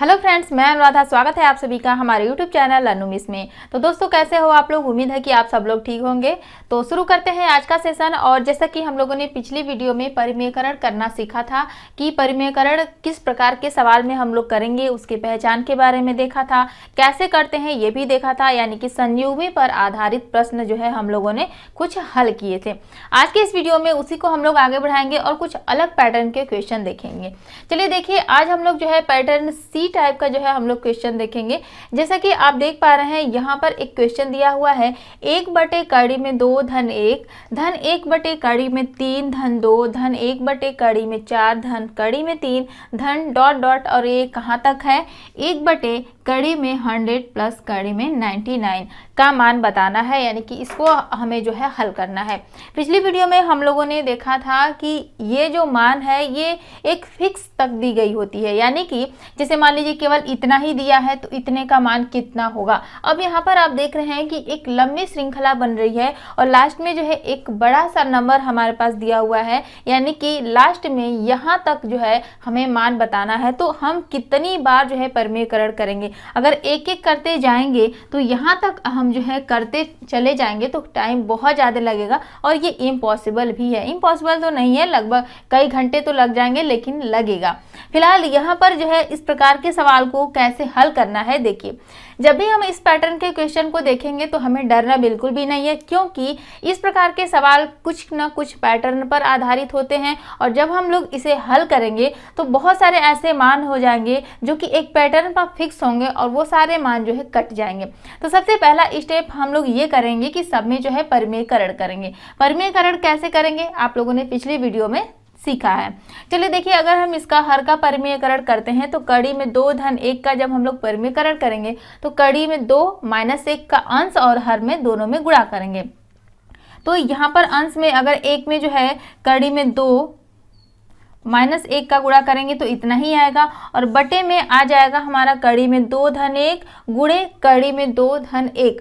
hello friends मैं अनुराधा स्वागत है आप सभी का हमारे यूट्यूब चैनल अनुमिस में तो दोस्तों कैसे हो आप लोग उम्मीद है कि आप सब लोग ठीक होंगे तो शुरू करते हैं आज का सेशन और जैसा कि हम लोगों ने पिछली वीडियो में परिमेयकरण करना सीखा था कि परिमेयकरण किस प्रकार के सवाल में हम लोग करेंगे उसके पहचान के बारे में देखा था कैसे करते हैं ये भी देखा था यानी कि संयुगी पर आधारित प्रश्न जो है हम लोगों ने कुछ हल किए थे आज के इस वीडियो में उसी को हम लोग आगे बढ़ाएंगे और कुछ अलग पैटर्न के क्वेश्चन देखेंगे चलिए देखिए आज हम लोग जो है पैटर्न सी सी टाइप का जो है हम लोग क्वेश्चन देखेंगे जैसा कि आप देख पा रहे हैं यहाँ पर एक क्वेश्चन दिया हुआ है एक बटे कड़ी में दो धन एक धन एक बटे कड़ी में तीन धन दो धन एक बटे कड़ी में चार धन कड़ी में तीन धन डॉट डॉट और ये कहाँ तक है एक बटे कड़ी में 100 प्लस कड़ी में 99 का मान बताना है यानी कि इसको हमें जो है हल करना है पिछली वीडियो में हम लोगों ने देखा था कि ये जो मान है ये एक फिक्स तक दी गई होती है यानी कि जैसे मान लीजिए केवल इतना ही दिया है तो इतने का मान कितना होगा अब यहाँ पर आप देख रहे हैं कि एक लंबी श्रृंखला बन रही है और लास्ट में जो है एक बड़ा सा नंबर हमारे पास दिया हुआ है यानी कि लास्ट में यहाँ तक जो है हमें मान बताना है तो हम कितनी बार जो है परमीकरण करेंगे अगर एक एक करते जाएंगे तो यहाँ तक हम जो है करते चले जाएंगे तो टाइम बहुत ज़्यादा लगेगा और ये इम्पॉसिबल भी है इम्पॉसिबल तो नहीं है लगभग कई घंटे तो लग जाएंगे लेकिन लगेगा फिलहाल यहाँ पर जो है इस प्रकार के सवाल को कैसे हल करना है देखिए जब भी हम इस पैटर्न के क्वेश्चन को देखेंगे तो हमें डरना बिल्कुल भी नहीं है क्योंकि इस प्रकार के सवाल कुछ न कुछ पैटर्न पर आधारित होते हैं और जब हम लोग इसे हल करेंगे तो बहुत सारे ऐसे मान हो जाएंगे जो कि एक पैटर्न पर फिक्स होंगे और वो सारे मान जो है कट जाएंगे तो सबसे पहला स्टेप हम लोग ये करेंगे कि सब में जो है परमेयकरण करेंगे परमेयकरण कैसे करेंगे आप लोगों ने पिछली वीडियो में सीखा है चलिए देखिए अगर हम इसका हर का परिमेयकरण करते हैं तो कड़ी में दो धन एक का जब हम लोग परिमेयकरण करेंगे तो कड़ी में दो माइनस एक का अंश और हर में दोनों में गुणा करेंगे तो यहाँ पर अंश में अगर एक में जो है कड़ी में दो माइनस एक का गुणा करेंगे तो इतना ही आएगा और बटे में आ जाएगा हमारा कड़ी में दो धन एक गुड़े कड़ी में दो धन एक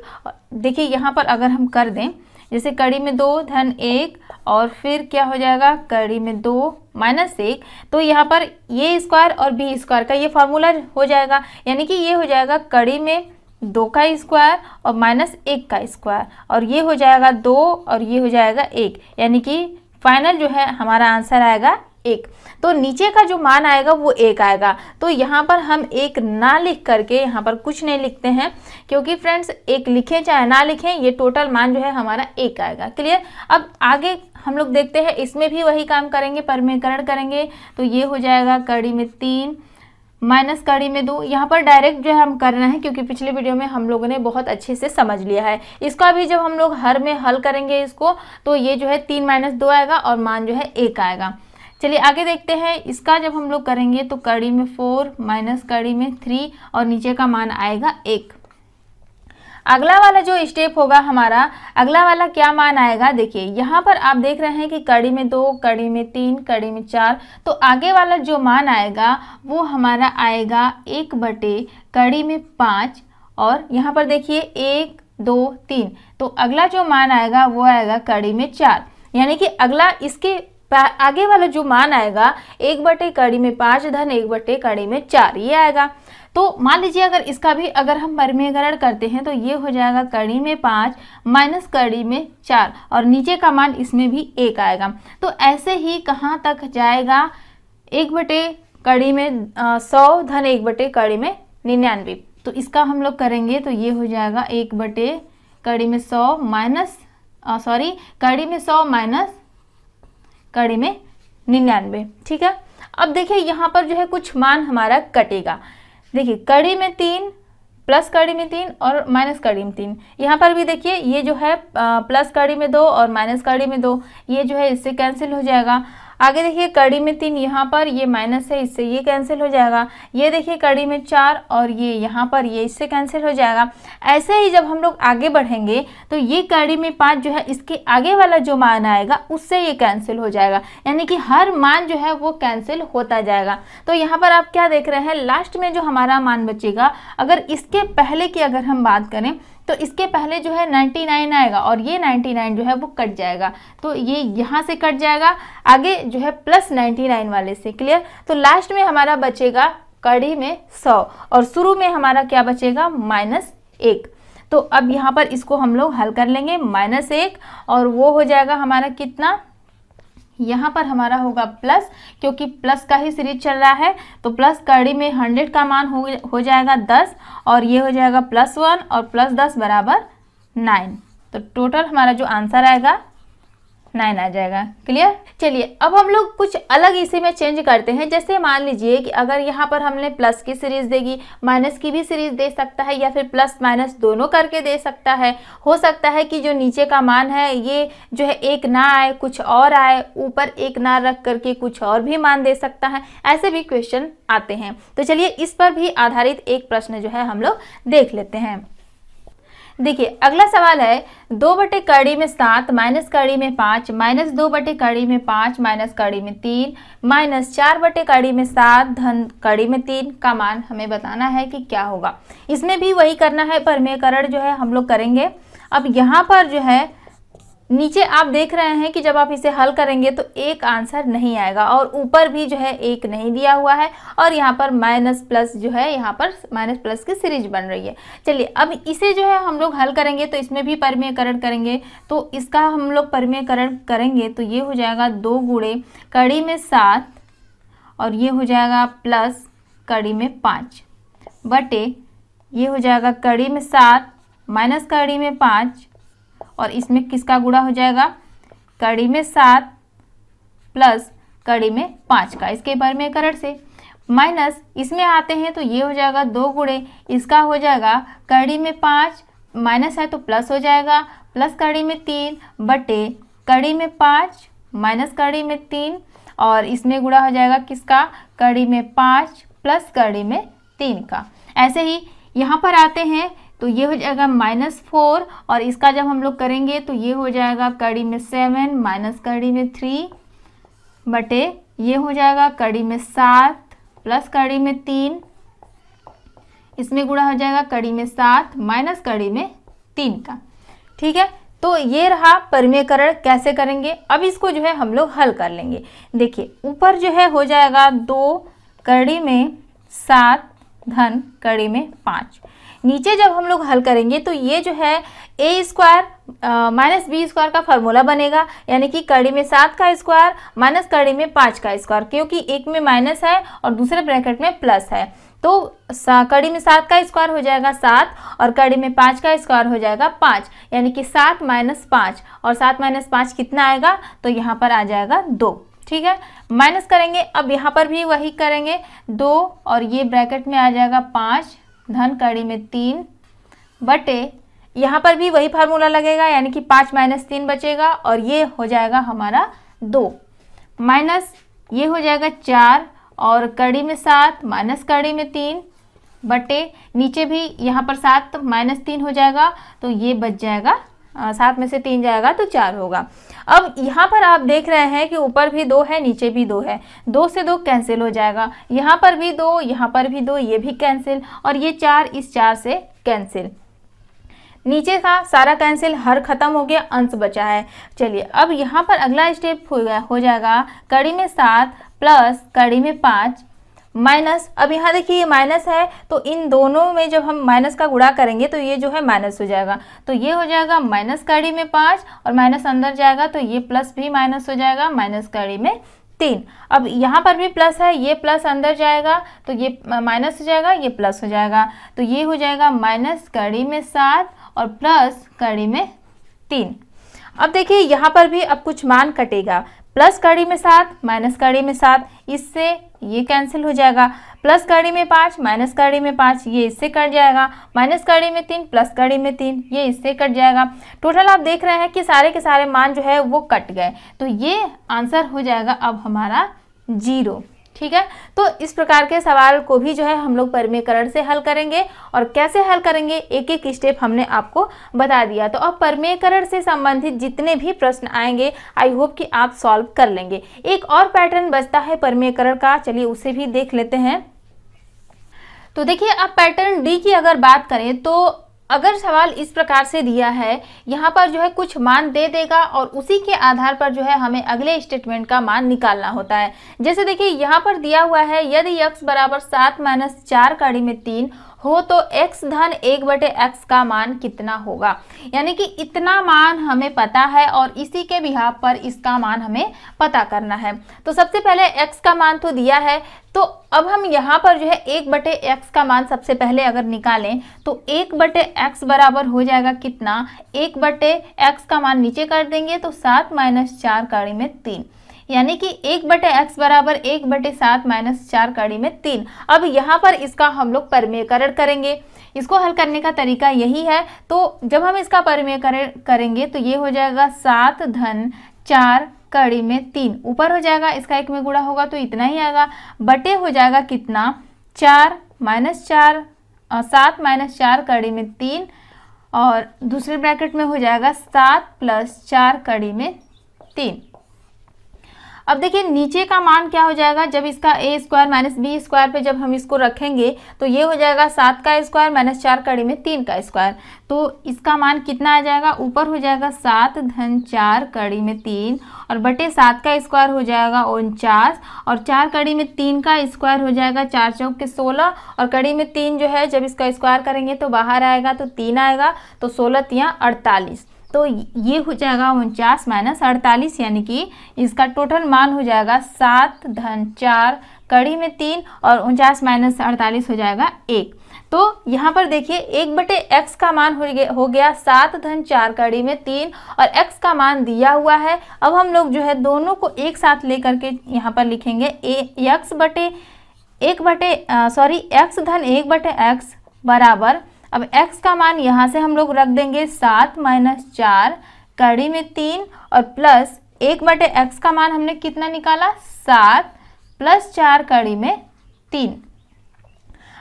देखिए यहाँ पर अगर हम कर दें जैसे कड़ी में दो धन एक और फिर क्या हो जाएगा कड़ी में दो माइनस एक तो यहाँ पर ये स्क्वायर और बी स्क्वायर का ये फार्मूला हो जाएगा यानी कि ये हो जाएगा कड़ी में दो का स्क्वायर और माइनस एक का स्क्वायर और ये हो जाएगा दो और ये हो जाएगा एक यानी कि फाइनल जो है हमारा आंसर आएगा एक तो नीचे का जो मान आएगा वो एक आएगा तो यहाँ पर हम एक ना लिख करके यहाँ पर कुछ नहीं लिखते हैं क्योंकि फ्रेंड्स एक लिखें चाहे ना लिखें ये टोटल मान जो है हमारा एक आएगा क्लियर अब आगे हम लोग देखते हैं इसमें भी वही काम करेंगे परमेकरण करेंगे तो ये हो जाएगा कड़ी में तीन माइनस कड़ी में दो यहाँ पर डायरेक्ट जो है हम कर रहे हैं क्योंकि पिछले वीडियो में हम लोगों ने बहुत अच्छे से समझ लिया है इसका भी जब हम लोग हर में हल करेंगे इसको तो ये जो है तीन माइनस दो आएगा और मान जो है एक आएगा चलिए आगे देखते हैं इसका जब हम लोग करेंगे तो कड़ी में फोर माइनस कड़ी में थ्री और नीचे का मान आएगा एक अगला वाला जो स्टेप होगा हमारा अगला वाला क्या मान आएगा देखिए यहाँ पर आप देख रहे हैं कि कड़ी में दो कड़ी में तीन कड़ी में चार तो आगे वाला जो मान आएगा वो हमारा आएगा एक बटे कड़ी में पाँच और यहाँ पर देखिए एक दो तीन तो अगला जो मान आएगा वो आएगा कड़ी में चार यानी कि अगला इसके आगे वाला जो मान आएगा एक बटे कड़ी में पाँच धन एक बटे कड़ी में चार ये आएगा तो मान लीजिए अगर इसका भी अगर हम मर्मीकरण करते हैं तो ये हो जाएगा कड़ी में पाँच माइनस कड़ी में चार और नीचे का मान इसमें भी एक आएगा तो ऐसे ही कहाँ तक जाएगा एक बटे कड़ी में सौ धन एक बटे कड़ी में निन्यानवे तो इसका हम लोग करेंगे तो ये हो जाएगा एक बटे कड़ी में सौ माइनस सॉरी कड़ी में सौ माइनस कड़ी में निन्यानवे ठीक है अब देखिए यहाँ पर जो है कुछ मान हमारा कटेगा देखिए कड़ी में तीन प्लस कड़ी में तीन और माइनस कड़ी में तीन यहाँ पर भी देखिए ये जो है प्लस कड़ी में दो और माइनस कड़ी में दो ये जो है इससे कैंसिल हो जाएगा आगे देखिए कड़ी में तीन यहाँ पर ये माइनस है इससे ये कैंसिल हो जाएगा ये देखिए कड़ी में चार और ये यहाँ पर ये इससे कैंसिल हो जाएगा ऐसे ही जब हम लोग आगे बढ़ेंगे तो ये कड़ी में पाँच जो है इसके आगे वाला जो मान आएगा उससे ये कैंसिल हो जाएगा यानी कि हर मान जो है वो कैंसिल होता जाएगा तो यहाँ पर आप क्या देख रहे हैं लास्ट में जो हमारा मान बचेगा अगर इसके पहले की अगर हम बात करें तो इसके पहले जो है 99 आएगा और ये 99 जो है वो कट जाएगा तो ये यहाँ से कट जाएगा आगे जो है प्लस 99 वाले से क्लियर तो लास्ट में हमारा बचेगा कड़ी में 100 और शुरू में हमारा क्या बचेगा माइनस एक तो अब यहाँ पर इसको हम लोग हल कर लेंगे माइनस एक और वो हो जाएगा हमारा कितना यहाँ पर हमारा होगा प्लस क्योंकि प्लस का ही सीरीज चल रहा है तो प्लस कड़ी में हंड्रेड का मान हो हो जाएगा दस और ये हो जाएगा प्लस वन और प्लस दस बराबर नाइन तो टोटल हमारा जो आंसर आएगा नाइन आ जाएगा क्लियर चलिए अब हम लोग कुछ अलग इसी में चेंज करते हैं जैसे मान लीजिए कि अगर यहाँ पर हमने प्लस की सीरीज देगी माइनस की भी सीरीज दे सकता है या फिर प्लस माइनस दोनों करके दे सकता है हो सकता है कि जो नीचे का मान है ये जो है एक ना आए कुछ और आए ऊपर एक ना रख करके कुछ और भी मान दे सकता है ऐसे भी क्वेश्चन आते हैं तो चलिए इस पर भी आधारित एक प्रश्न जो है हम लोग देख लेते हैं देखिए अगला सवाल है दो बटे कड़ी में सात माइनस कड़ी में पाँच माइनस दो बटे कड़ी में पाँच माइनस कड़ी में तीन माइनस चार बटे कड़ी में सात धन कड़ी में तीन का मान हमें बताना है कि क्या होगा इसमें भी वही करना है परमेकरण जो है हम लोग करेंगे अब यहाँ पर जो है नीचे आप देख रहे हैं कि जब आप इसे हल करेंगे तो एक आंसर नहीं आएगा और ऊपर भी जो है एक नहीं दिया हुआ है और यहाँ पर माइनस प्लस जो है यहाँ पर माइनस प्लस की सीरीज बन रही है चलिए अब इसे जो है हम लोग हल करेंगे तो इसमें भी परमेयकरण करेंगे तो इसका हम लोग परमेयकरण करेंगे तो ये हो जाएगा दो गुड़े कड़ी में सात और ये हो जाएगा प्लस कड़ी में पाँच बटे ये हो जाएगा कड़ी में सात माइनस कड़ी में पाँच और इसमें किसका गुड़ा हो जाएगा कड़ी में सात प्लस कड़ी में पाँच का इसके बारे में करण से माइनस इसमें आते हैं तो ये हो जाएगा दो गुड़े इसका हो जाएगा कड़ी में पाँच माइनस है तो प्लस हो जाएगा प्लस कड़ी में तीन बटे कड़ी में पाँच माइनस कड़ी में तीन और इसमें गुड़ा हो जाएगा किसका कड़ी में पाँच प्लस कड़ी में तीन का ऐसे ही यहाँ पर आते हैं तो ये हो जाएगा माइनस फोर और इसका जब हम लोग करेंगे तो ये हो जाएगा कड़ी में सेवन माइनस कड़ी में थ्री बटे ये हो जाएगा कड़ी में सात प्लस कड़ी में तीन इसमें गुणा हो जाएगा कड़ी में सात माइनस कड़ी में तीन का ठीक है तो ये रहा परिमेयकरण कैसे करेंगे अब इसको जो है हम लोग हल कर लेंगे देखिए ऊपर जो है हो जाएगा दो कड़ी में सात धन कड़ी में पाँच नीचे जब हम लोग हल करेंगे तो ये जो है A square minus B square का फॉर्मूला बनेगा यानी कि कड़ी में सात का स्क्वायर माइनस कड़ी में पाँच का स्क्वायर क्योंकि एक में माइनस है और दूसरे ब्रैकेट में प्लस है तो कड़ी में सात का स्क्वायर हो जाएगा सात और कड़ी में पाँच का स्क्वायर हो जाएगा पाँच यानी कि सात माइनस पाँच और सात माइनस पाँच कितना आएगा तो यहाँ पर आ जाएगा दो ठीक है माइनस करेंगे अब यहाँ पर भी वही करेंगे दो और ये ब्रैकेट में आ जाएगा पाँच धन कड़ी में तीन बटे यहाँ पर भी वही फार्मूला लगेगा यानी कि पाँच माइनस तीन बचेगा और ये हो जाएगा हमारा दो माइनस ये हो जाएगा चार और कड़ी में सात माइनस कड़ी में तीन बटे नीचे भी यहाँ पर सात माइनस तीन हो जाएगा तो ये बच जाएगा सात में से तीन जाएगा तो चार होगा अब यहाँ पर आप देख रहे हैं कि ऊपर भी दो है नीचे भी दो है दो से दो कैंसिल हो जाएगा यहाँ पर भी दो यहाँ पर भी दो ये भी कैंसिल और ये चार इस चार से कैंसिल नीचे का सारा कैंसिल हर खत्म हो गया अंश बचा है चलिए अब यहाँ पर अगला स्टेप हो जाएगा कड़ी में सात प्लस कड़ी में पाँच माइनस अब यहाँ देखिए ये माइनस है तो इन दोनों में जब हम माइनस का गुड़ा करेंगे तो ये जो है माइनस हो जाएगा तो ये हो जाएगा माइनस कड़ी में पाँच और माइनस अंदर जाएगा तो ये प्लस भी माइनस हो जाएगा माइनस कड़ी में तीन अब यहाँ पर भी प्लस है ये प्लस अंदर जाएगा तो ये माइनस हो जाएगा ये प्लस हो जाएगा तो ये हो जाएगा माइनस कड़ी में सात और प्लस कड़ी में तीन अब देखिए यहाँ पर भी अब कुछ मान कटेगा प्लस कड़ी में सात माइनस कड़ी में सात इससे ये कैंसिल हो जाएगा प्लस कड़ी में पाँच माइनस कड़ी में पाँच ये इससे कट जाएगा माइनस कड़ी में तीन प्लस कड़ी में तीन ये इससे कट जाएगा टोटल आप देख रहे हैं कि सारे के सारे मान जो है वो कट गए तो ये आंसर हो जाएगा अब हमारा जीरो ठीक है तो इस प्रकार के सवाल को भी जो है हम लोग परमेकरण से हल करेंगे और कैसे हल करेंगे एक एक स्टेप हमने आपको बता दिया तो अब परमेकरण से संबंधित जितने भी प्रश्न आएंगे आई होप कि आप सॉल्व कर लेंगे एक और पैटर्न बचता है परमेकरण का चलिए उसे भी देख लेते हैं तो देखिए अब पैटर्न डी की अगर बात करें तो अगर सवाल इस प्रकार से दिया है यहाँ पर जो है कुछ मान दे देगा और उसी के आधार पर जो है हमें अगले स्टेटमेंट का मान निकालना होता है जैसे देखिए यहाँ पर दिया हुआ है यदि यक्स बराबर सात माइनस चार कड़ी में तीन हो तो x धन एक बटे एक्स का मान कितना होगा यानी कि इतना मान हमें पता है और इसी के बिहा पर इसका मान हमें पता करना है तो सबसे पहले x का मान तो दिया है तो अब हम यहाँ पर जो है एक बटे एक्स का मान सबसे पहले अगर निकालें तो एक बटे एक्स बराबर हो जाएगा कितना एक बटे एक्स का मान नीचे कर देंगे तो सात माइनस चार कड़ी में तीन यानी कि एक बटे एक्स बराबर एक बटे सात माइनस चार कड़ी में तीन अब यहाँ पर इसका हम लोग परमेयकरण करेंगे इसको हल करने का तरीका यही है तो जब हम इसका परमेयकरण करेंगे तो ये हो जाएगा सात धन चार कड़ी में तीन ऊपर हो जाएगा इसका एक में गुड़ा होगा तो इतना ही आएगा बटे हो जाएगा कितना चार माइनस चार सात माइनस चार कड़ी में तीन और दूसरे ब्रैकेट में हो जाएगा सात प्लस चार कड़ी में तीन अब देखिए नीचे का मान क्या हो जाएगा जब इसका A square minus B square पर जब हम इसको रखेंगे तो ये हो जाएगा सात का स्क्वायर माइनस चार कड़ी में तीन का स्क्वायर तो इसका मान कितना आ जाएगा ऊपर हो जाएगा सात धन चार कड़ी में तीन और बटे सात का स्क्वायर हो जाएगा उनचास और चार कड़ी में तीन का स्क्वायर हो जाएगा चार चौक के सोलह और कड़ी में तीन जो है जब इसका स्क्वायर करेंगे तो बाहर आएगा तो तीन आएगा तो सोलह तिया अड़तालीस तो ये हो जाएगा उनचास माइनस अड़तालीस यानी कि इसका टोटल मान हो जाएगा सात धन चार कड़ी में तीन और उनचास माइनस अड़तालीस हो जाएगा एक तो यहाँ पर देखिए एक बटे एक्स का मान हो गया हो गया सात धन चार कड़ी में तीन और एक्स का मान दिया हुआ है अब हम लोग जो है दोनों को एक साथ लेकर के यहाँ पर लिखेंगे एक्स बटे एक बटे सॉरी एक्स धन एक बटे एक्स बराबर अब x का मान यहाँ से हम लोग रख देंगे सात माइनस चार कड़ी में तीन और प्लस एक बटे एक्स का मान हमने कितना निकाला सात प्लस चार कड़ी में तीन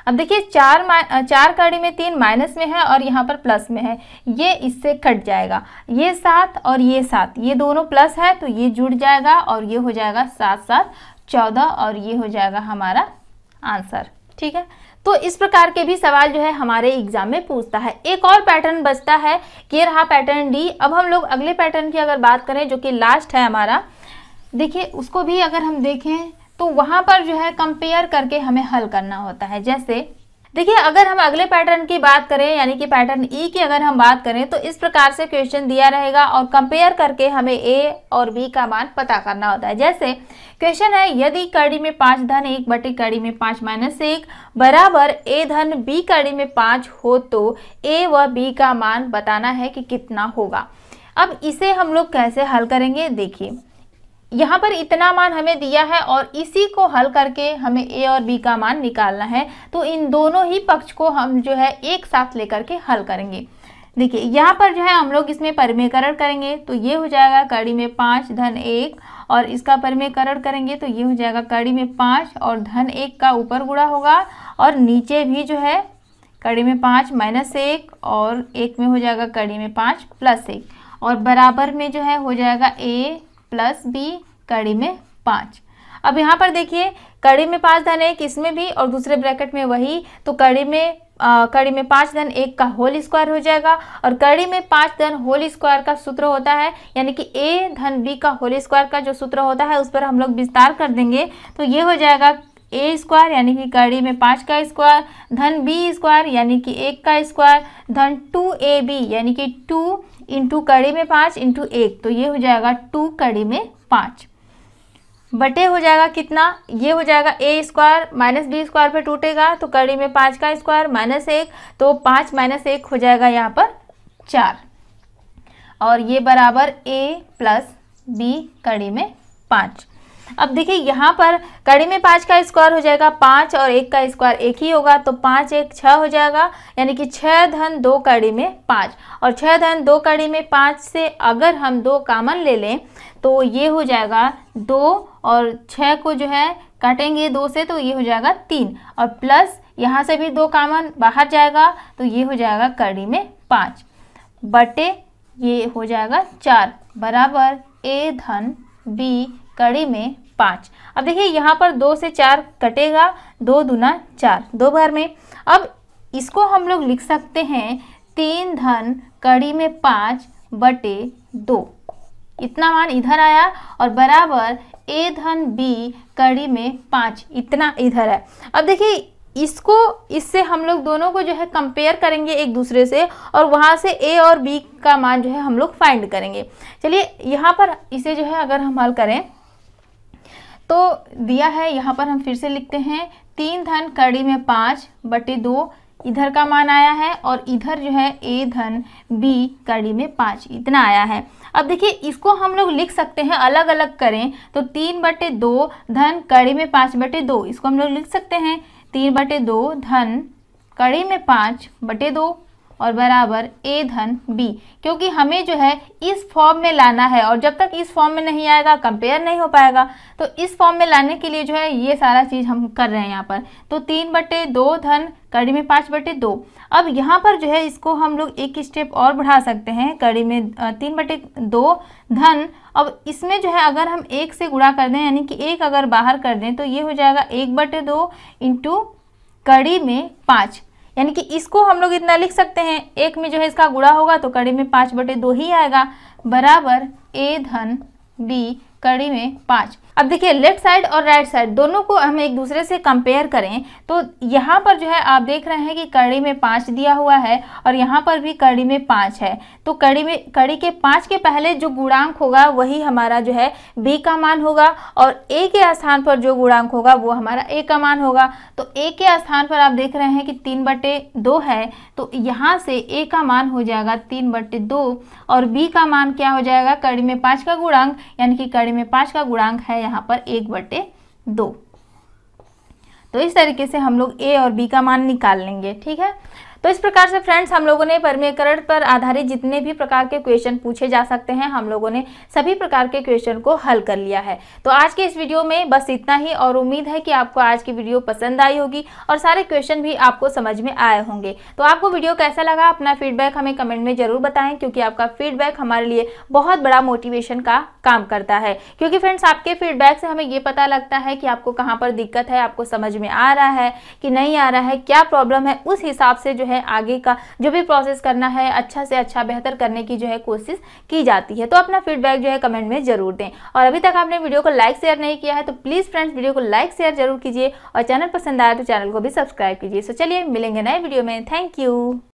अब देखिए चार चार कड़ी में तीन माइनस में है और यहाँ पर प्लस में है ये इससे कट जाएगा ये सात और ये सात ये दोनों प्लस है तो ये जुड़ जाएगा और ये हो जाएगा सात सात चौदह और ये हो जाएगा हमारा आंसर ठीक है तो इस प्रकार के भी सवाल जो है हमारे एग्जाम में पूछता है एक और पैटर्न बचता है कि रहा पैटर्न डी अब हम लोग अगले पैटर्न की अगर बात करें जो कि लास्ट है हमारा देखिए उसको भी अगर हम देखें तो वहाँ पर जो है कंपेयर करके हमें हल करना होता है जैसे देखिए अगर हम अगले पैटर्न की बात करें यानी कि पैटर्न ई e की अगर हम बात करें तो इस प्रकार से क्वेश्चन दिया रहेगा और कंपेयर करके हमें ए और बी का मान पता करना होता है जैसे क्वेश्चन है यदि कड़ी में पाँच धन एक बटे कड़ी में पाँच माइनस एक बराबर ए धन बी कड़ी में पाँच हो तो ए व बी का मान बताना है कि कितना होगा अब इसे हम लोग कैसे हल करेंगे देखिए यहाँ पर इतना मान हमें दिया है और इसी को हल करके हमें ए और बी का मान निकालना है तो इन दोनों ही पक्ष को हम जो है एक साथ लेकर के हल करेंगे देखिए यहाँ पर जो है हम लोग इसमें परिमेयकरण करेंगे तो ये हो जाएगा कड़ी में पाँच धन एक और इसका परिमेयकरण करेंगे तो ये हो जाएगा कड़ी में पाँच और धन एक का ऊपर गुड़ा होगा और नीचे भी जो है कड़ी में पाँच माइनस एक और एक में हो जाएगा कड़ी में पाँच प्लस एक और बराबर में जो है हो जाएगा ए प्लस बी कड़ी में पाँच अब यहाँ पर देखिए कड़ी में पाँच धन एक इसमें भी और दूसरे ब्रैकेट में वही तो कड़ी में आ, कड़ी में पाँच धन एक का होल स्क्वायर हो जाएगा और कड़ी में पाँच धन होल स्क्वायर का सूत्र होता है यानी कि ए धन बी का होल स्क्वायर का जो सूत्र होता है उस पर हम लोग विस्तार कर देंगे तो ये हो जाएगा ए स्क्वायर यानी कि कड़ी में पाँच का स्क्वायर धन बी स्क्वायर यानी कि एक का स्क्वायर धन टू ए बी यानी कि टू इंटू कड़ी में पाँच इंटू एक तो ये हो जाएगा टू कड़ी में पाँच बटे हो जाएगा कितना ये हो जाएगा A square minus B square पर टूटेगा तो कड़ी में पाँच का स्क्वायर माइनस एक तो पाँच माइनस एक हो जाएगा यहाँ पर चार और ये बराबर ए प्लस बी कड़ी में पाँच अब देखिए यहाँ पर कड़ी में पाँच का स्क्वायर हो जाएगा पाँच और एक का स्क्वायर एक ही होगा तो पाँच एक छः हो जाएगा यानी कि छः धन दो कड़ी में पाँच और छः धन दो कड़ी में पाँच से अगर हम दो कामन ले लें तो ये हो जाएगा दो और छः को जो है काटेंगे दो से तो ये हो जाएगा तीन और प्लस यहाँ से भी दो कामन बाहर जाएगा तो ये हो जाएगा कड़ी में पाँच बटे ये हो जाएगा चार बराबर ए धन बी कड़ी में पाँच अब देखिए यहाँ पर दो से चार कटेगा दो दुना चार दो बार में अब इसको हम लोग लिख सकते हैं तीन धन कड़ी में पाँच बटे दो इतना मान इधर आया और बराबर ए धन बी कड़ी में पाँच इतना इधर है अब देखिए इसको इससे हम लोग दोनों को जो है कंपेयर करेंगे एक दूसरे से और वहाँ से ए और बी का मान जो है हम लोग फाइंड करेंगे चलिए यहाँ पर इसे जो है अगर हम हल करें तो दिया है यहाँ पर हम फिर से लिखते हैं तीन धन कड़ी में पाँच बटे दो इधर का मान आया है और इधर जो है ए धन बी कड़ी में पाँच इतना आया है अब देखिए इसको हम लोग लिख सकते हैं अलग अलग करें तो तीन बटे दो धन कड़ी में पाँच बटे दो इसको हम लोग लिख सकते हैं तीन बटे दो धन कड़ी में पाँच बटे दो और बराबर ए धन बी क्योंकि हमें जो है इस फॉर्म में लाना है और जब तक इस फॉर्म में नहीं आएगा कंपेयर नहीं हो पाएगा तो इस फॉर्म में लाने के लिए जो है ये सारा चीज़ हम कर रहे हैं यहाँ पर तो तीन बटे दो धन कड़ी में पाँच बटे दो अब यहाँ पर जो है इसको हम लोग एक स्टेप और बढ़ा सकते हैं कड़ी में तीन बटे दो धन अब इसमें जो है अगर हम एक से गुड़ा कर दें यानी कि एक अगर बाहर कर दें तो ये हो जाएगा एक बटे दो इंटू कड़ी में पाँच यानी कि इसको हम लोग इतना लिख सकते हैं एक में जो है इसका गुड़ा होगा तो कड़ी में पाँच बटे दो ही आएगा बराबर ए धन बी कड़ी में पाँच अब देखिए लेफ्ट साइड और राइट साइड दोनों को हम एक दूसरे से कंपेयर करें तो यहाँ पर जो है आप देख रहे हैं कि कड़ी में पाँच दिया हुआ है और यहाँ पर भी कड़ी में पाँच है तो कड़ी में कड़ी के पाँच के पहले जो गुणांक होगा वही हमारा जो है बी का मान होगा और ए के स्थान पर जो गुणांक होगा वो हमारा ए का मान होगा तो ए के स्थान पर आप देख रहे हैं कि तीन बटे दो है तो यहाँ से ए का मान हो जाएगा तीन बटे दो और बी का मान क्या हो जाएगा कड़ी में पाँच का गुणांक यानी कि कड़ी में पाँच का गुणांक है यहाँ पर एक बटे दो तो इस तरीके से हम लोग ए और बी का मान निकाल लेंगे ठीक है तो इस प्रकार से फ्रेंड्स हम लोगों ने परमीकरण पर आधारित जितने भी प्रकार के क्वेश्चन पूछे जा सकते हैं हम लोगों ने सभी प्रकार के क्वेश्चन को हल कर लिया है तो आज के इस वीडियो में बस इतना ही और उम्मीद है कि आपको आज की वीडियो पसंद आई होगी और सारे क्वेश्चन भी आपको समझ में आए होंगे तो आपको वीडियो कैसा लगा अपना फीडबैक हमें कमेंट में जरूर बताएं क्योंकि आपका फीडबैक हमारे लिए बहुत बड़ा मोटिवेशन का काम करता है क्योंकि फ्रेंड्स आपके फीडबैक से हमें ये पता लगता है कि आपको कहाँ पर दिक्कत है आपको समझ में आ रहा है कि नहीं आ रहा है क्या प्रॉब्लम है उस हिसाब से जो है है आगे का जो भी प्रोसेस करना है अच्छा से अच्छा बेहतर करने की जो है कोशिश की जाती है तो अपना फीडबैक जो है कमेंट में जरूर दें और अभी तक आपने वीडियो को लाइक शेयर नहीं किया है तो प्लीज़ फ्रेंड्स वीडियो को लाइक शेयर जरूर कीजिए और चैनल पसंद आया तो चैनल को भी सब्सक्राइब कीजिए सो चलिए मिलेंगे नए वीडियो में थैंक यू